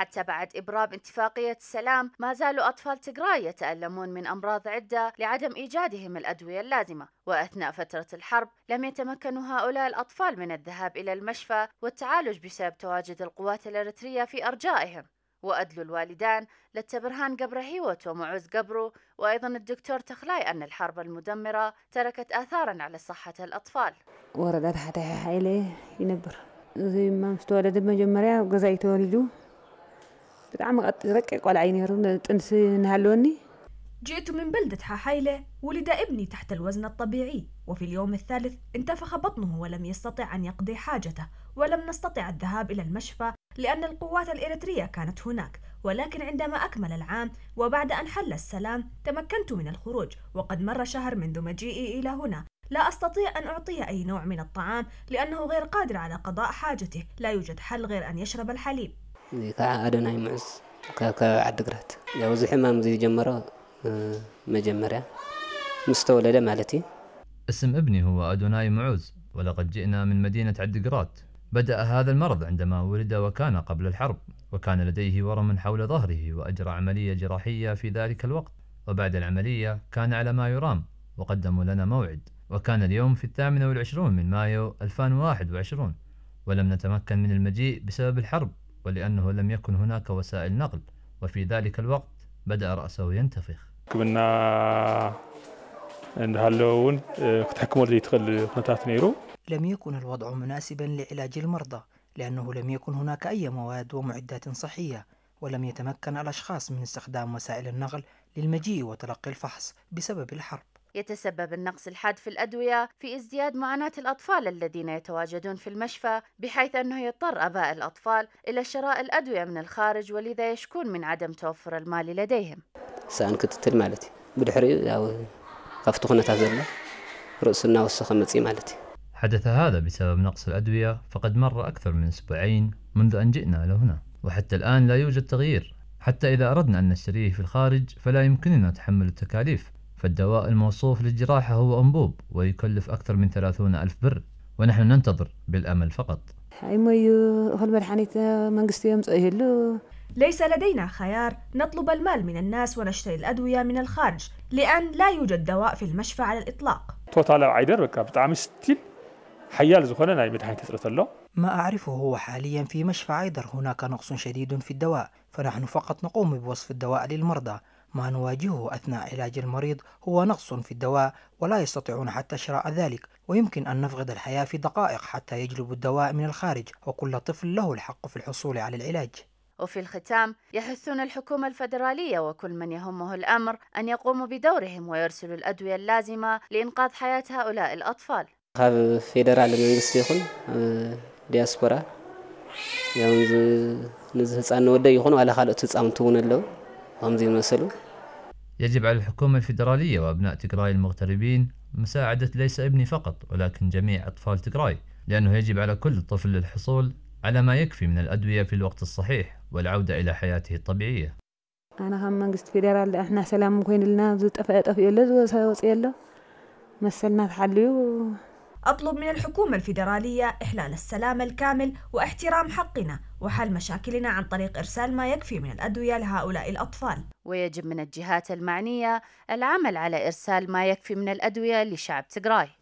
حتى بعد إبرام اتفاقية السلام ما زالوا أطفال تجراي يتألمون من أمراض عدة لعدم إيجادهم الأدوية اللازمة وأثناء فترة الحرب لم يتمكنوا هؤلاء الأطفال من الذهاب إلى المشفى والتعالج بسبب تواجد القوات الأريترية في أرجائهم وأدلوا الوالدان للتبرهان قبر ومعوز قبره وأيضا الدكتور تخلاي أن الحرب المدمرة تركت آثارا على صحة الأطفال وردت حتى ሓይለ ينبر زي ما ምስ ተወለደ መጀመርያ ገዛ ብጣዕሚ ረቂቅ ቆልዓ እዩ ነይሩ ጥንስ جئت من بلدة حاحيلة ولد ابني تحت الوزن الطبيعي وفي اليوم الثالث انتفخ بطنه ولم يستطع أن يقضي حاجته ولم نستطع الذهاب إلى المشفى لأن القوات الإريترية كانت هناك ولكن عندما أكمل العام وبعد أن حل السلام تمكنت من الخروج وقد مر شهر منذ مجيئي إلى هنا لا أستطيع أن أعطيه أي نوع من الطعام لأنه غير قادر على قضاء حاجته لا يوجد حل غير أن يشرب الحليب اسم ابني هو أدوناي معوز ولقد جئنا من مدينة عدقرات بدأ هذا المرض عندما ولد وكان قبل الحرب وكان لديه ورم حول ظهره وأجرى عملية جراحية في ذلك الوقت وبعد العملية كان على ما يرام وقدموا لنا موعد وكان اليوم في الثامنة والعشرون من مايو 2021 ولم نتمكن من المجيء بسبب الحرب ولأنه لم يكن هناك وسائل نقل وفي ذلك الوقت بدأ رأسه ينتفخ كنا نهلون هالون إيه، تحكموا اللي يدخل قناتات نيرو لم يكن الوضع مناسبا لعلاج المرضى لأنه لم يكن هناك أي مواد ومعدات صحية ولم يتمكن الأشخاص من استخدام وسائل النقل للمجيء وتلقي الفحص بسبب الحرب يتسبب النقص الحاد في الأدوية في ازدياد معاناة الأطفال الذين يتواجدون في المشفى بحيث أنه يضطر أباء الأطفال إلى شراء الأدوية من الخارج ولذا يشكون من عدم توفر المال لديهم سأن كتتل مالتي بدحري أو قفت خنتها رؤسنا والسخة مالتي حدث هذا بسبب نقص الأدوية فقد مر أكثر من أسبوعين منذ أن جئنا لهنا وحتى الآن لا يوجد تغيير حتى إذا أردنا أن نشتريه في الخارج فلا يمكننا تحمل التكاليف فالدواء الموصوف للجراحة هو أنبوب ويكلف أكثر من ثلاثون ألف بر ونحن ننتظر بالأمل فقط ليس لدينا خيار نطلب المال من الناس ونشتري الأدوية من الخارج لأن لا يوجد دواء في المشفى على الإطلاق ما أعرفه هو حاليا في مشفى عيدر هناك نقص شديد في الدواء فنحن فقط نقوم بوصف الدواء للمرضى ما نواجهه أثناء علاج المريض هو نقص في الدواء ولا يستطيعون حتى شراء ذلك ويمكن أن نفقد الحياة في دقائق حتى يجلب الدواء من الخارج وكل طفل له الحق في الحصول على العلاج وفي الختام يحثون الحكومة الفدرالية وكل من يهمه الأمر أن يقوموا بدورهم ويرسلوا الأدوية اللازمة لإنقاذ حياة هؤلاء الأطفال غمدي المسألة يجب على الحكومة الفيدرالية وأبناء تقراي المغتربين مساعدة ليس ابني فقط ولكن جميع أطفال تقراي لأنه يجب على كل طفل الحصول على ما يكفي من الأدوية في الوقت الصحيح والعودة إلى حياته الطبيعية أنا هم منجست فيدرال إحنا سلام كوين لنا زوت أفقات أفقات وصيلة مثلنا تحليو أطلب من الحكومة الفيدرالية إحلال السلام الكامل واحترام حقنا وحل مشاكلنا عن طريق إرسال ما يكفي من الأدوية لهؤلاء الأطفال ويجب من الجهات المعنية العمل على إرسال ما يكفي من الأدوية لشعب تجراي